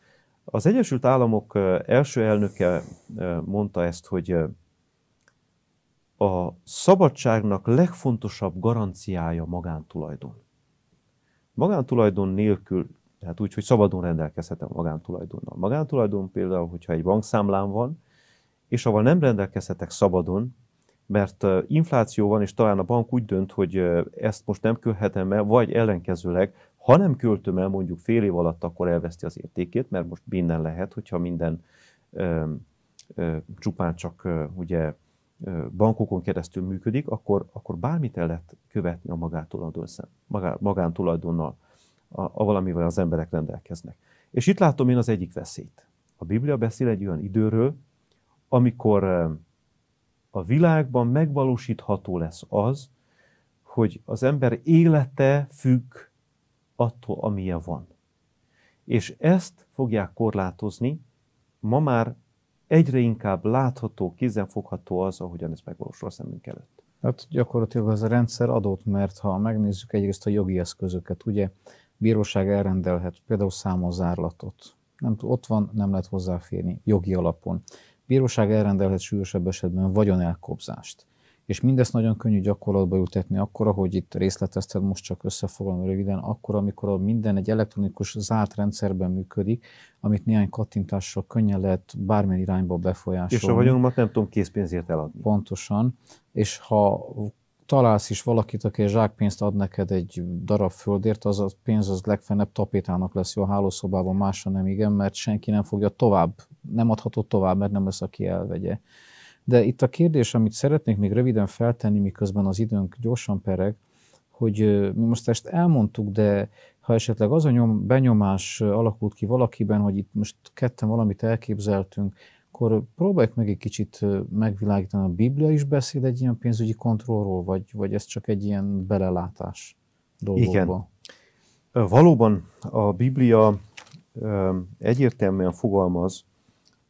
Az Egyesült Államok első elnöke mondta ezt, hogy a szabadságnak legfontosabb garanciája magántulajdon. Magántulajdon nélkül, tehát úgy, hogy szabadon rendelkezhetem magántulajdonnal. Magántulajdon például, hogyha egy bankszámlám van, és ahol nem rendelkezhetek szabadon, mert infláció van, és talán a bank úgy dönt, hogy ezt most nem költhetem el, vagy ellenkezőleg, ha nem költöm el mondjuk fél év alatt, akkor elveszti az értékét, mert most minden lehet, hogyha minden ö, ö, csupán csak ö, ugye bankokon keresztül működik, akkor, akkor bármit el lehet követni a magántulajdonnal, a, a valamivel az emberek rendelkeznek. És itt látom én az egyik veszélyt. A Biblia beszél egy olyan időről, amikor eh, a világban megvalósítható lesz az, hogy az ember élete függ attól, amilyen van. És ezt fogják korlátozni, ma már egyre inkább látható, kézenfogható az, ahogyan ez megvalósul a szemünk előtt. Hát gyakorlatilag az a rendszer adott, mert ha megnézzük egyrészt a jogi eszközöket, ugye bíróság elrendelhet például számozárlatot. Nem, ott van, nem lehet hozzáférni jogi alapon bíróság elrendelhet súlyosabb esetben vagyonelkobzást. És mindezt nagyon könnyű gyakorlatba ültetni akkor, ahogy itt részletezted, most csak összefoglalom röviden, akkor, amikor minden egy elektronikus zárt rendszerben működik, amit néhány kattintással könnyen lehet bármilyen irányba befolyásolni. És a vagyonomat nem tudom készpénzért eladni. Pontosan. És ha találsz is valakit, aki zsákpénzt ad neked egy darab földért, az a pénz az legfeljebb tapétának lesz jó a hálószobában, másra nem igen, mert senki nem fogja tovább, nem adhatod tovább, mert nem lesz, aki elvegye. De itt a kérdés, amit szeretnék még röviden feltenni, miközben az időnk gyorsan pereg, hogy mi most ezt elmondtuk, de ha esetleg az a nyom, benyomás alakult ki valakiben, hogy itt most ketten valamit elképzeltünk, akkor próbáljuk meg egy kicsit megvilágítani, a Biblia is beszél egy ilyen pénzügyi kontrollról, vagy, vagy ez csak egy ilyen belelátás dolgokba? Igen. Valóban a Biblia egyértelműen fogalmaz,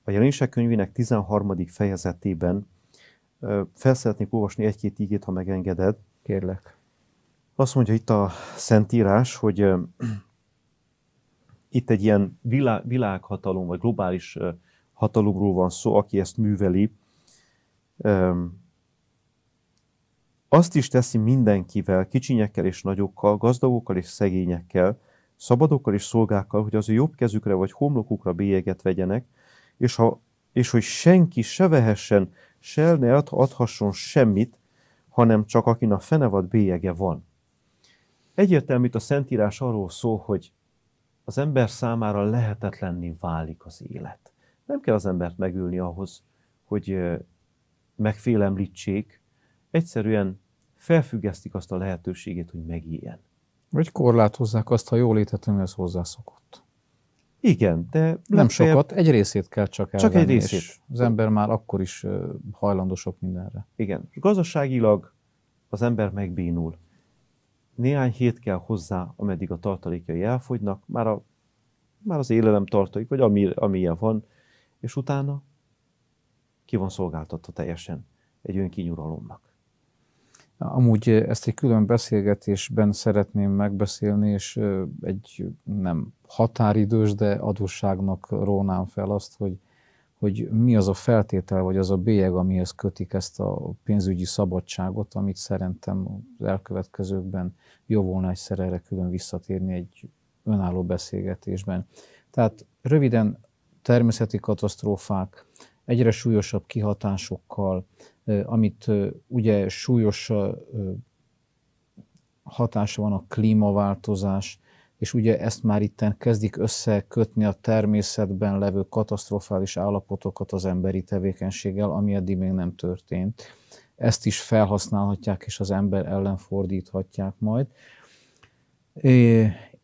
a jelenések könyvének 13. fejezetében fel szeretnék olvasni egy-két ígét, ha megengeded. Kérlek. Azt mondja itt a Szentírás, hogy itt egy ilyen világhatalom, vagy globális hatalomról van szó, aki ezt műveli, azt is teszi mindenkivel, kicsinyekkel és nagyokkal, gazdagokkal és szegényekkel, szabadokkal és szolgákkal, hogy az ő jobb kezükre vagy homlokukra bélyeget vegyenek, és, ha, és hogy senki se vehessen, se ne adhasson semmit, hanem csak akin a fenevad bélyege van. Egyértelmű a Szentírás arról szól, hogy az ember számára lehetetlenni válik az élet. Nem kell az embert megülni ahhoz, hogy megfélemlítsék, egyszerűen felfüggesztik azt a lehetőségét, hogy megéljen. Vagy korlátozzák azt a jólétet, amihez hozzászokott. Igen, de... Nem legfeljebb... sokat, egy részét kell csak elvenni, csak egy részét. És az ember már akkor is hajlandosok mindenre. Igen, gazdaságilag az ember megbínul. Néhány hét kell hozzá, ameddig a tartalékai elfogynak, már, a, már az élelem tartalék, vagy ami, amilyen van, és utána ki van szolgáltatva teljesen egy önkínyuralomnak. Amúgy ezt egy külön beszélgetésben szeretném megbeszélni, és egy nem határidős, de adósságnak rónám fel azt, hogy, hogy mi az a feltétel, vagy az a bélyeg, amihez kötik ezt a pénzügyi szabadságot, amit szerintem az elkövetkezőkben jó volna egyszer erre külön visszatérni egy önálló beszélgetésben. Tehát röviden természeti katasztrófák, egyre súlyosabb kihatásokkal, amit ugye súlyos hatása van a klímaváltozás, és ugye ezt már itten kezdik összekötni a természetben levő katasztrofális állapotokat az emberi tevékenységgel, ami eddig még nem történt. Ezt is felhasználhatják, és az ember ellen fordíthatják majd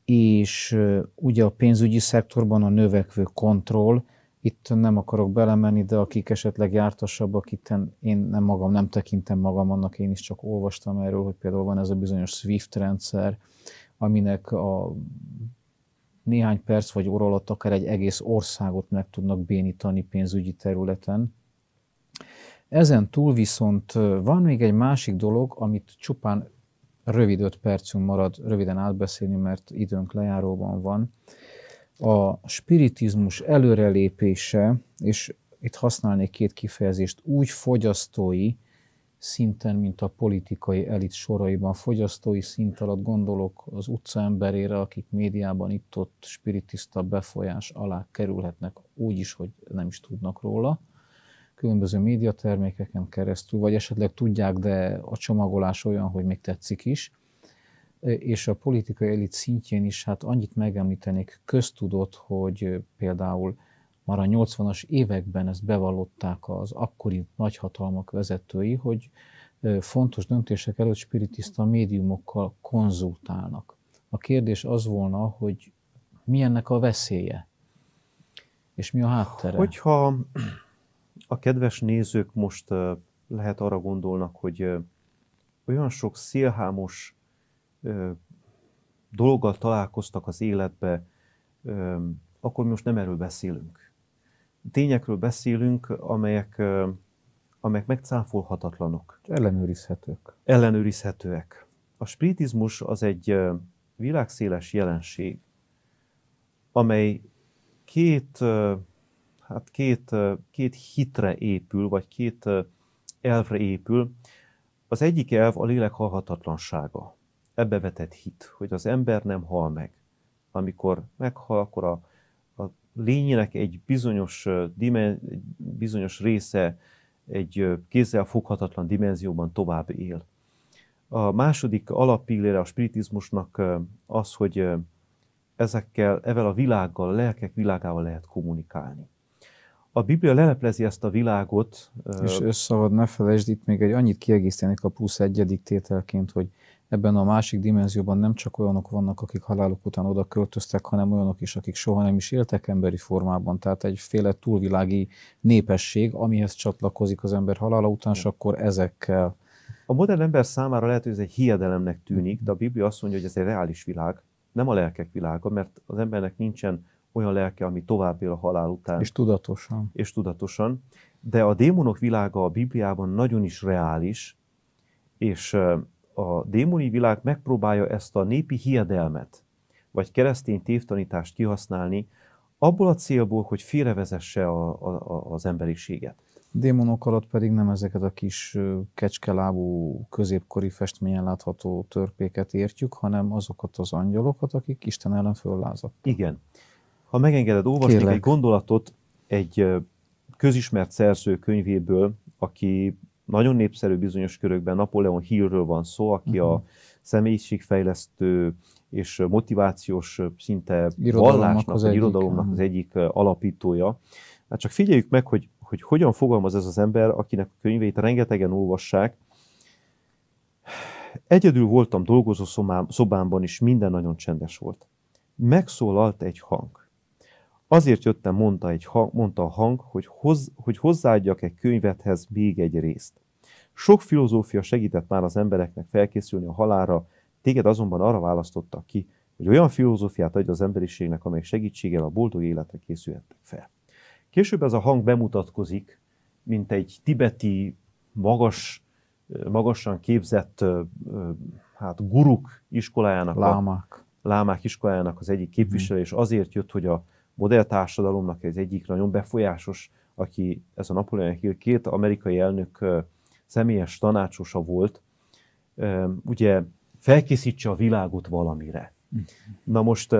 és ugye a pénzügyi szektorban a növekvő kontroll, itt nem akarok belemenni, de akik esetleg jártasabbak, itt én nem magam nem tekintem magam annak, én is csak olvastam erről, hogy például van ez a bizonyos SWIFT rendszer, aminek a néhány perc vagy óra alatt akár egy egész országot meg tudnak bénítani pénzügyi területen. Ezen túl viszont van még egy másik dolog, amit csupán Rövid öt percünk marad röviden átbeszélni, mert időnk lejáróban van. A spiritizmus előrelépése, és itt használnék két kifejezést, úgy fogyasztói szinten, mint a politikai elit soraiban. Fogyasztói szint alatt gondolok az utca emberére, akik médiában itt-ott spiritista befolyás alá kerülhetnek, úgy is, hogy nem is tudnak róla különböző médiatermékeken keresztül, vagy esetleg tudják, de a csomagolás olyan, hogy még tetszik is. És a politikai elit szintjén is, hát annyit megemlítenék köztudott, hogy például már a 80-as években ezt bevallották az akkori nagyhatalmak vezetői, hogy fontos döntések előtt spiritista médiumokkal konzultálnak. A kérdés az volna, hogy mi ennek a veszélye, és mi a háttere? Hogyha a kedves nézők most lehet arra gondolnak, hogy olyan sok szélhámos dologgal találkoztak az életbe, akkor most nem erről beszélünk. Tényekről beszélünk, amelyek, amelyek megcáfolhatatlanok. Ellenőrizhetők. Ellenőrizhetőek. A spiritizmus az egy világszéles jelenség, amely két hát két, két hitre épül, vagy két elvre épül. Az egyik elv a lélek halhatatlansága. Ebbe vetett hit, hogy az ember nem hal meg. Amikor meghal, akkor a, a lényének egy bizonyos, dimen, bizonyos része egy kézzel foghatatlan dimenzióban tovább él. A második alapillére a spiritizmusnak az, hogy ezekkel, evel a világgal, a lelkek világával lehet kommunikálni. A Biblia leleplezi ezt a világot. És szabad ne felejtsd, itt még egy annyit kiegészítenék a plusz egyedik tételként, hogy ebben a másik dimenzióban nem csak olyanok vannak, akik haláluk után oda költöztek, hanem olyanok is, akik soha nem is éltek emberi formában. Tehát egyféle túlvilági népesség, amihez csatlakozik az ember halála után, és akkor ezekkel. A modern ember számára lehet, hogy ez egy hiedelemnek tűnik, de a Biblia azt mondja, hogy ez egy reális világ, nem a lelkek világa, mert az embernek nincsen olyan lelke, ami tovább él a halál után. És tudatosan. És tudatosan. De a démonok világa a Bibliában nagyon is reális, és a démoni világ megpróbálja ezt a népi hiedelmet, vagy keresztény tévtanítást kihasználni, abból a célból, hogy félrevezesse a, a, az emberiséget. Démonok alatt pedig nem ezeket a kis kecskelábú középkori festményen látható törpéket értjük, hanem azokat az angyalokat, akik Isten ellen föllázadtak. Igen. Ha megengeded, olvasnék Kérlek. egy gondolatot egy közismert szerző könyvéből, aki nagyon népszerű bizonyos körökben, Napoleon Hillről van szó, aki uh-huh. a mhm. személyiségfejlesztő és motivációs szinte irodalomnak vallásnak, az vagy egyik. irodalomnak az mhm. egyik alapítója. Hát csak figyeljük meg, hogy, hogy hogyan fogalmaz ez az ember, akinek a könyveit rengetegen olvassák. Egyedül voltam dolgozó szobámban, és minden nagyon csendes volt. Megszólalt egy hang. Azért jöttem, mondta, egy hang, mondta a hang, hogy, hoz, hogy hozzáadjak egy könyvethez még egy részt. Sok filozófia segített már az embereknek felkészülni a halára. téged azonban arra választottak ki, hogy olyan filozófiát adj az emberiségnek, amely segítséggel a boldog életre készülhettek fel. Később ez a hang bemutatkozik, mint egy tibeti, magas, magasan képzett hát guruk iskolájának, Lámák. A, lámák iskolájának az egyik képviselő, mm. és azért jött, hogy a társadalomnak ez egyik nagyon befolyásos, aki ez a Napoleon Hill két amerikai elnök személyes tanácsosa volt, ugye felkészítse a világot valamire. Na most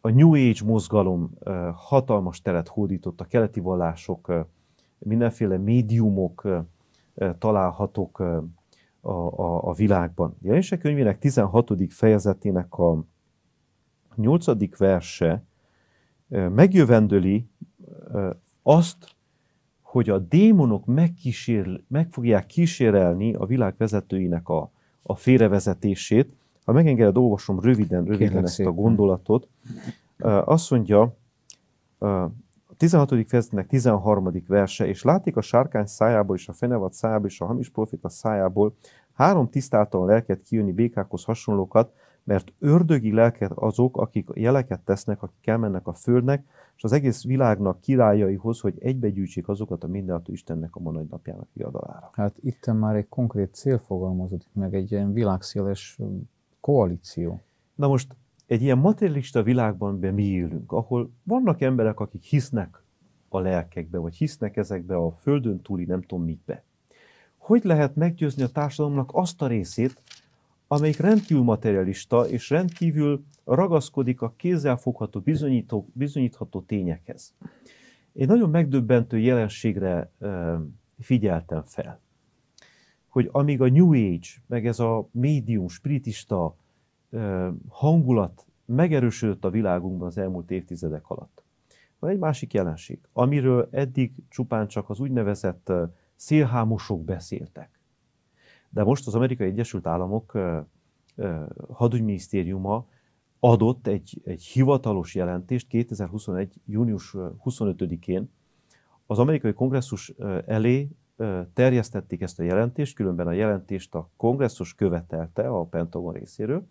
a New Age mozgalom hatalmas teret hódított, a keleti vallások, mindenféle médiumok találhatók a, a, a világban. Jelenések könyvének 16. fejezetének a 8. verse megjövendöli azt, hogy a démonok megkísér, meg fogják kísérelni a világ vezetőinek a, a félrevezetését. Ha megengeded, hát olvasom röviden, röviden Kérlek ezt szépen. a gondolatot. Azt mondja, a 16. fejezetnek 13. verse, és látik a sárkány szájából és a fenevad szájából és a hamis profita szájából három tisztáltalan lelket kijönni békákhoz hasonlókat, mert ördögi lelket azok, akik jeleket tesznek, akik elmennek a földnek, és az egész világnak királyaihoz, hogy egybegyűjtsék azokat a mindenható Istennek a ma nagy napjának viadalára. Hát itt már egy konkrét cél fogalmazódik meg, egy ilyen világszéles koalíció. Na most egy ilyen materialista világban be mi élünk, ahol vannak emberek, akik hisznek a lelkekbe, vagy hisznek ezekbe a földön túli nem tudom mikbe. Hogy lehet meggyőzni a társadalomnak azt a részét, amelyik rendkívül materialista és rendkívül ragaszkodik a kézzelfogható bizonyító, bizonyítható tényekhez. Én nagyon megdöbbentő jelenségre figyeltem fel, hogy amíg a New Age, meg ez a médium, spiritista hangulat megerősödött a világunkban az elmúlt évtizedek alatt, van egy másik jelenség, amiről eddig csupán csak az úgynevezett szélhámosok beszéltek de most az Amerikai Egyesült Államok hadügyminisztériuma adott egy, egy hivatalos jelentést 2021. június 25-én. Az amerikai kongresszus elé terjesztették ezt a jelentést, különben a jelentést a kongresszus követelte a Pentagon részéről.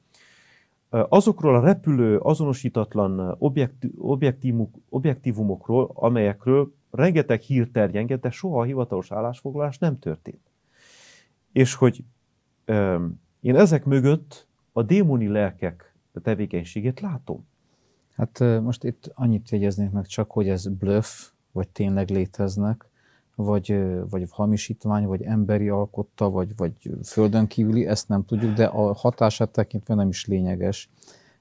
Azokról a repülő azonosítatlan objektívumok, objektívumokról, amelyekről rengeteg hír terjengett, de soha a hivatalos állásfoglalás nem történt. És hogy én ezek mögött a démoni lelkek tevékenységét látom. Hát most itt annyit jegyeznék meg csak, hogy ez bluff, vagy tényleg léteznek, vagy, vagy hamisítvány, vagy emberi alkotta, vagy, vagy földön kívüli, ezt nem tudjuk, de a hatását tekintve nem is lényeges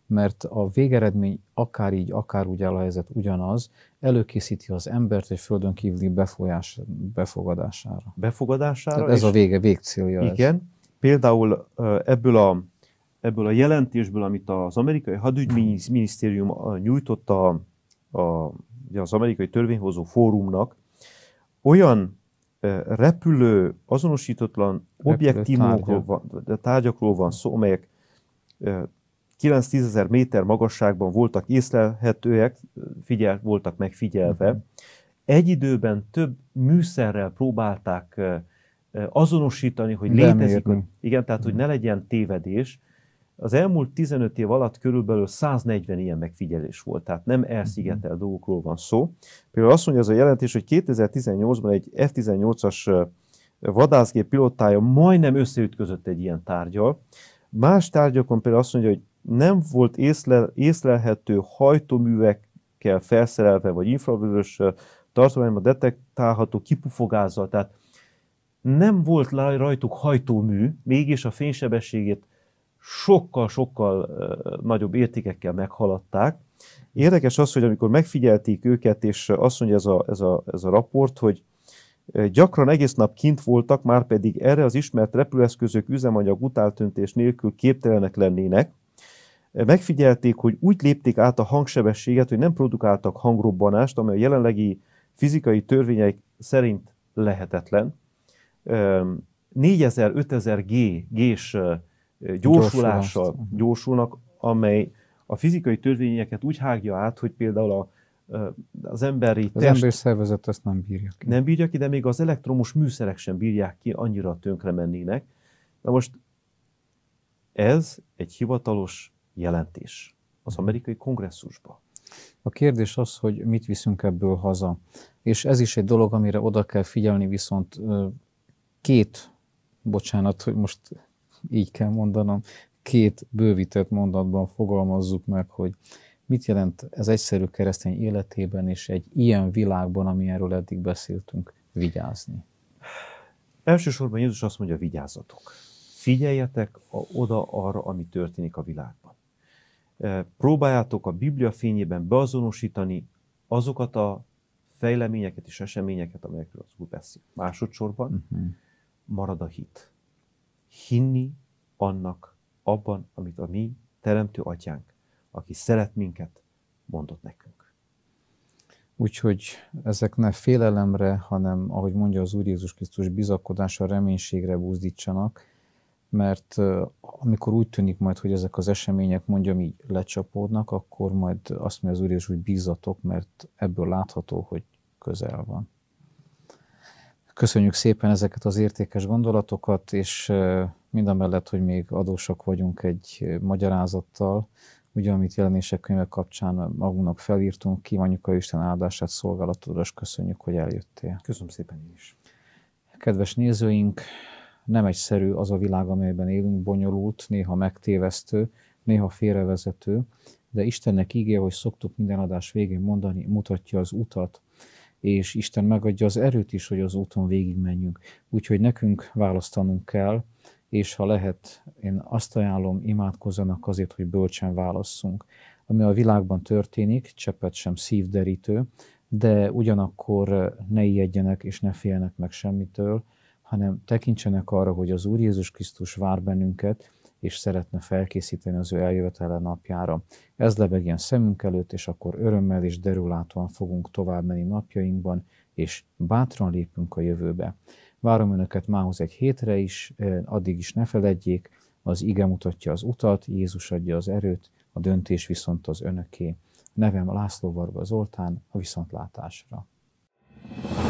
mert a végeredmény akár így, akár úgy áll a helyzet ugyanaz, előkészíti az embert egy földön kívüli befolyás, befogadására. Befogadására? Tehát ez a vége, végcélja. Igen. Ez. Például ebből a, ebből a jelentésből, amit az amerikai hadügyminisztérium nyújtott a, a, ugye az amerikai törvényhozó fórumnak, olyan repülő, azonosítatlan objektívumokról, tárgyakról van szó, amelyek 9-10 ezer méter magasságban voltak észlelhetőek, figyel, voltak megfigyelve. Mhm. Egy időben több műszerrel próbálták azonosítani, hogy Lemérni. létezik. Igen, tehát hogy mhm. ne legyen tévedés. Az elmúlt 15 év alatt körülbelül 140 ilyen megfigyelés volt, tehát nem elszigetelt mhm. dolgokról van szó. Például azt mondja az a jelentés, hogy 2018-ban egy F-18-as vadászgép pilótája majdnem összeütközött egy ilyen tárgyal. Más tárgyakon például azt mondja, hogy nem volt észlel, észlelhető hajtóművekkel felszerelve, vagy infravörös tartományban detektálható kipufogázzal, tehát nem volt rajtuk hajtómű, mégis a fénysebességét sokkal-sokkal nagyobb értékekkel meghaladták. Érdekes az, hogy amikor megfigyelték őket, és azt mondja ez a, ez a, ez a raport, hogy gyakran egész nap kint voltak, már pedig erre az ismert repülőeszközök üzemanyag utáltöntés nélkül képtelenek lennének, megfigyelték, hogy úgy lépték át a hangsebességet, hogy nem produkáltak hangrobbanást, amely a jelenlegi fizikai törvényeik szerint lehetetlen. 4000-5000 G, G-s gyorsulással mhm. gyorsulnak, amely a fizikai törvényeket úgy hágja át, hogy például a, az emberi az test... emberi szervezet ezt nem bírja ki. Nem bírja ki, de még az elektromos műszerek sem bírják ki, annyira tönkre mennének. Na most ez egy hivatalos jelentés az mhm. amerikai kongresszusba. A kérdés az, hogy mit viszünk ebből haza. És ez is egy dolog, amire oda kell figyelni, viszont két, bocsánat, hogy most így kell mondanom, két bővített mondatban fogalmazzuk meg, hogy mit jelent ez egyszerű keresztény életében és egy ilyen világban, amilyenről eddig beszéltünk, vigyázni. Elsősorban Jézus azt mondja, vigyázzatok. Figyeljetek oda arra, ami történik a világban próbáljátok a Biblia fényében beazonosítani azokat a fejleményeket és eseményeket, amelyekről az Úr beszél. Másodszorban uh-huh. marad a hit. Hinni annak, abban, amit a mi teremtő atyánk, aki szeret minket, mondott nekünk. Úgyhogy ezek ne félelemre, hanem, ahogy mondja az Úr Jézus Krisztus, bizakodásra, reménységre búzdítsanak mert amikor úgy tűnik majd, hogy ezek az események mondjam így lecsapódnak, akkor majd azt mondja az Úr, hogy bízatok, mert ebből látható, hogy közel van. Köszönjük szépen ezeket az értékes gondolatokat, és mindamellett, hogy még adósak vagyunk egy magyarázattal, ugye, amit jelenések könyve kapcsán magunknak felírtunk, kívánjuk a Isten áldását szolgálatodra, és köszönjük, hogy eljöttél. Köszönöm szépen én is. Kedves nézőink, nem egyszerű az a világ, amelyben élünk, bonyolult, néha megtévesztő, néha félrevezető, de Istennek ígéje, hogy szoktuk minden adás végén mondani, mutatja az utat, és Isten megadja az erőt is, hogy az úton végigmenjünk. Úgyhogy nekünk választanunk kell, és ha lehet, én azt ajánlom, imádkozzanak azért, hogy bölcsen válasszunk. Ami a világban történik, cseppet sem szívderítő, de ugyanakkor ne ijedjenek és ne féljenek meg semmitől, hanem tekintsenek arra, hogy az Úr Jézus Krisztus vár bennünket, és szeretne felkészíteni az ő eljövetele napjára. Ez ilyen szemünk előtt, és akkor örömmel és derülátóan fogunk tovább menni napjainkban, és bátran lépünk a jövőbe. Várom Önöket mához egy hétre is, eh, addig is ne feledjék, az ige mutatja az utat, Jézus adja az erőt, a döntés viszont az Önöké. Nevem László Varga Zoltán, a viszontlátásra. thank you